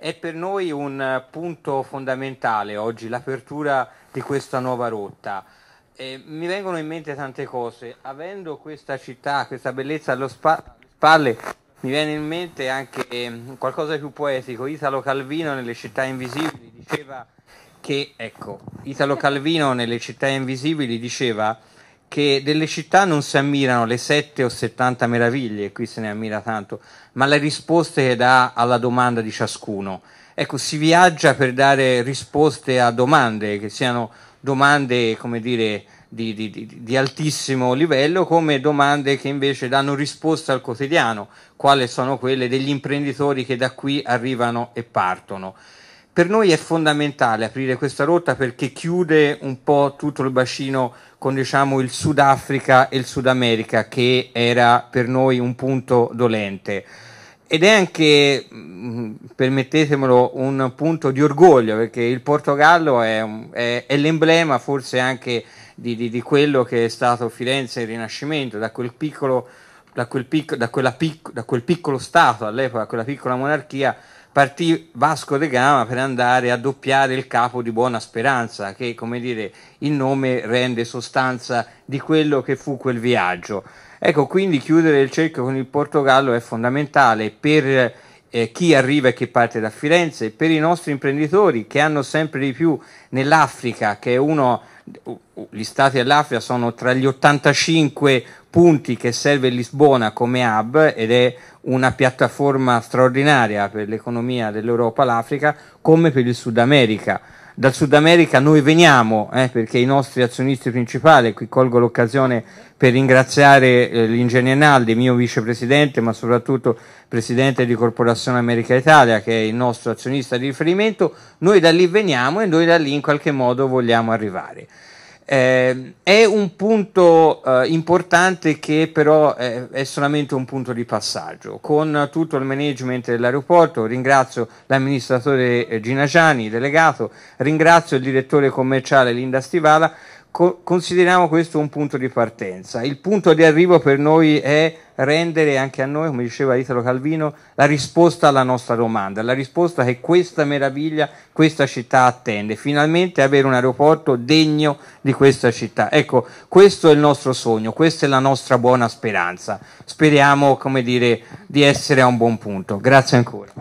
È per noi un eh, punto fondamentale oggi l'apertura di questa nuova rotta. Eh, mi vengono in mente tante cose, avendo questa città, questa bellezza allo spa- spalle, mi viene in mente anche ehm, qualcosa di più poetico. Italo Calvino nelle città invisibili diceva che, ecco, Italo Calvino nelle città invisibili diceva che delle città non si ammirano le 7 o 70 meraviglie, qui se ne ammira tanto, ma le risposte che dà alla domanda di ciascuno. Ecco, si viaggia per dare risposte a domande, che siano domande, come dire, di, di, di, altissimo livello come domande che invece danno risposta al quotidiano, quali sono quelle degli imprenditori che da qui arrivano e partono. Per noi è fondamentale aprire questa rotta perché chiude un po' tutto il bacino con diciamo, il Sudafrica e il Sud America che era per noi un punto dolente. Ed è anche, mm, permettetemelo, un punto di orgoglio perché il Portogallo è, è, è l'emblema forse anche di, di, di, quello che è stato Firenze e il Rinascimento, da quel piccolo, da quel pic, da pic, da quel piccolo Stato all'epoca, quella piccola monarchia partì Vasco de Gama per andare a doppiare il capo di Buona Speranza, che come dire il nome rende sostanza di quello che fu quel viaggio. Ecco, quindi chiudere il cerchio con il Portogallo è fondamentale per eh, chi arriva e chi parte da Firenze, per i nostri imprenditori che hanno sempre di più nell'Africa, che è uno gli Stati dell'Africa sono tra gli 85 punti che serve Lisbona come hub ed è una piattaforma straordinaria per l'economia dell'Europa, l'Africa, come per il Sud America. Dal Sud America noi veniamo eh, perché i nostri azionisti principali, qui colgo l'occasione per ringraziare eh, l'ingegner Naldi, mio vicepresidente, ma soprattutto presidente di Corporazione America Italia, che è il nostro azionista di riferimento, noi da lì veniamo e noi da lì in qualche modo vogliamo arrivare. Eh, è un punto eh, importante che però eh, è solamente un punto di passaggio. Con tutto il management dell'aeroporto ringrazio l'amministratore eh, Ginagiani, il delegato, ringrazio il direttore commerciale Linda Stivala, Co- consideriamo questo un punto di partenza. Il punto di arrivo per noi è rendere anche a noi, come diceva Italo Calvino, la risposta alla nostra domanda, la risposta che questa meraviglia, questa città attende, finalmente avere un aeroporto degno di questa città. Ecco, questo è il nostro sogno, questa è la nostra buona speranza. Speriamo, come dire, di essere a un buon punto. Grazie ancora.